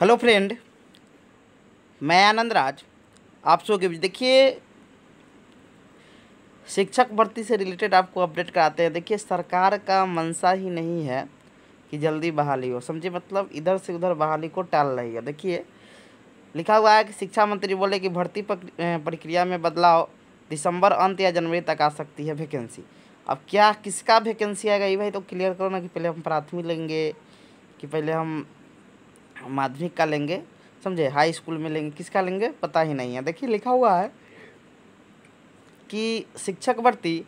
hello friend मैं आनंद राज आप सो के देखिए शिक्षक भर्ती से रिलेटेड आपको अपडेट कराते हैं देखिए सरकार का मंशा ही नहीं है कि जल्दी बहाली हो समझे मतलब इधर से उधर बहाली को टाल रही है देखिए लिखा हुआ है कि शिक्षा मंत्री बोले कि भर्ती प्रक्रिया में बदलाव दिसंबर अंत या जनवरी तक आ सकती है वैकेंसी अब क्या किसका वैकेंसी आएगा ये भाई तो क्लियर करो ना कि पहले हम प्राथमिक लेंगे कि पहले हम माध्यमिक का लेंगे समझे हाई स्कूल में लेंगे किसका लेंगे पता ही नहीं है देखिए लिखा हुआ है कि शिक्षक भर्ती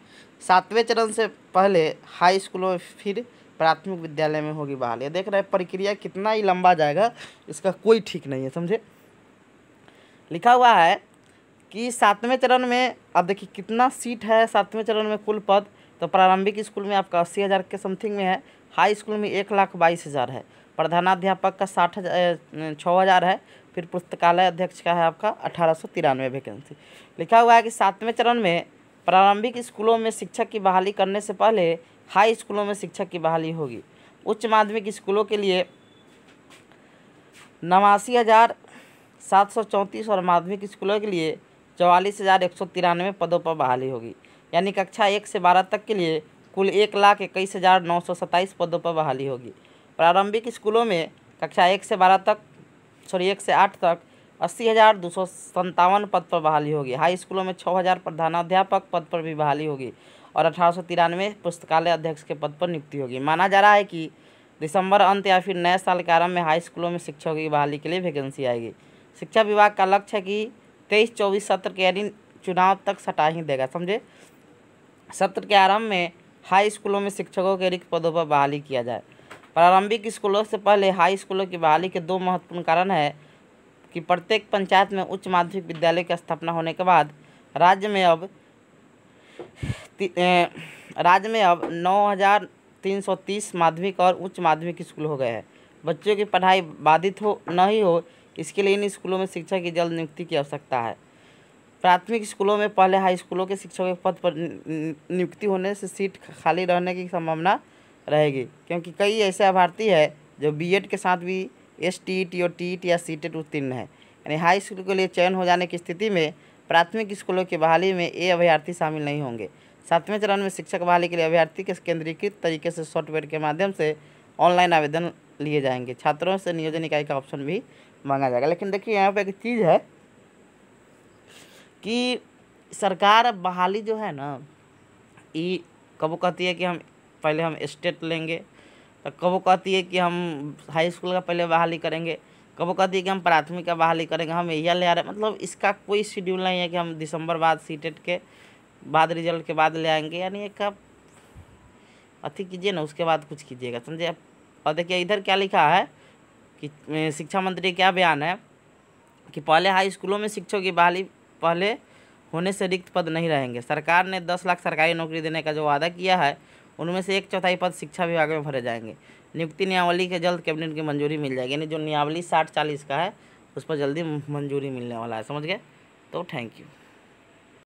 सातवें चरण से पहले हाई स्कूल में फिर प्राथमिक विद्यालय में होगी बहाल ये देख रहे हैं प्रक्रिया कितना ही लंबा जाएगा इसका कोई ठीक नहीं है समझे लिखा हुआ है कि सातवें चरण में अब देखिए कितना सीट है सातवें चरण में कुल पद तो प्रारंभिक स्कूल में आपका अस्सी हज़ार के समथिंग में है हाई स्कूल में एक लाख बाईस हज़ार है प्रधानाध्यापक का साठ हज़ार है फिर पुस्तकालय अध्यक्ष का है आपका अठारह सौ तिरानवे वैकेंसी लिखा हुआ है कि सातवें चरण में प्रारंभिक स्कूलों में शिक्षक की बहाली करने से पहले हाई स्कूलों में शिक्षक की बहाली होगी उच्च माध्यमिक स्कूलों के लिए नवासी हज़ार सात सौ चौंतीस और माध्यमिक स्कूलों के लिए चौवालीस हज़ार एक सौ तिरानवे पदों पर बहाली होगी यानी कक्षा एक से बारह तक के लिए कुल एक लाख इक्कीस हज़ार नौ सौ सत्ताईस पदों पर बहाली होगी प्रारंभिक स्कूलों में कक्षा एक से बारह तक सॉरी एक से आठ तक अस्सी हज़ार दो सौ संतावन पद पर बहाली होगी हाई स्कूलों में छः हज़ार प्रधानाध्यापक पद पर भी बहाली होगी और अठारह सौ तिरानवे पुस्तकालय अध्यक्ष के पद पर नियुक्ति होगी माना जा रहा है कि दिसंबर अंत या फिर नए साल के आरंभ में हाई स्कूलों में शिक्षकों की बहाली के लिए वैकेंसी आएगी शिक्षा विभाग का लक्ष्य है कि तेईस चौबीस सत्र के यानी चुनाव तक सटा ही देगा समझे सत्र के आरंभ में हाई स्कूलों में शिक्षकों के रिक्त पदों पर बहाली किया जाए प्रारंभिक स्कूलों से पहले हाई स्कूलों की बहाली के दो महत्वपूर्ण कारण है कि प्रत्येक पंचायत में उच्च माध्यमिक विद्यालय की स्थापना होने के बाद राज्य में अब राज्य में अब 9,330 माध्यमिक और उच्च माध्यमिक स्कूल हो गए हैं बच्चों की पढ़ाई बाधित हो न ही हो इसके लिए इन स्कूलों में शिक्षा की जल्द नियुक्ति की आवश्यकता है प्राथमिक स्कूलों में पहले हाई स्कूलों के शिक्षकों के पद पर नियुक्ति होने से सीट खाली रहने की संभावना रहेगी क्योंकि कई ऐसे अभ्यर्थी है जो बीएड के साथ भी एस टी टी टी या सी टेट e उत्तीर्ण है यानी हाई स्कूल के लिए चयन हो जाने की स्थिति में प्राथमिक स्कूलों की बहाली में ये अभ्यर्थी शामिल नहीं होंगे सातवें चरण में शिक्षक बहाली के लिए अभ्यर्थी के केंद्रीकृत तरीके से सॉफ्टवेयर के माध्यम से ऑनलाइन आवेदन लिए जाएंगे छात्रों से नियोजन इकाई का ऑप्शन भी मांगा जाएगा लेकिन देखिए यहाँ पर एक चीज़ है कि सरकार बहाली जो है ना ये कब कहती है कि हम पहले हम स्टेट लेंगे तो कबो कहती है कि हम हाई स्कूल का पहले बहाली करेंगे कबो कहती है कि हम प्राथमिक का बहाली करेंगे हम यही ले आ रहे हैं मतलब इसका कोई शेड्यूल नहीं है कि हम दिसंबर बाद सी e के बाद रिजल्ट के बाद ले आएंगे यानी एक आप अथी कीजिए ना उसके बाद कुछ कीजिएगा समझे और देखिए इधर क्या लिखा है कि शिक्षा मंत्री क्या बयान है कि पहले हाई स्कूलों में शिक्षकों की बहाली पहले होने से रिक्त पद नहीं रहेंगे सरकार ने दस लाख सरकारी नौकरी देने का जो वादा किया है उनमें से एक चौथाई पद शिक्षा विभाग में भरे जाएंगे नियुक्ति नियावली के जल्द कैबिनेट की मंजूरी मिल जाएगी यानी जो नियावली साठ चालीस का है उस पर जल्दी मंजूरी मिलने वाला है समझ गए तो थैंक यू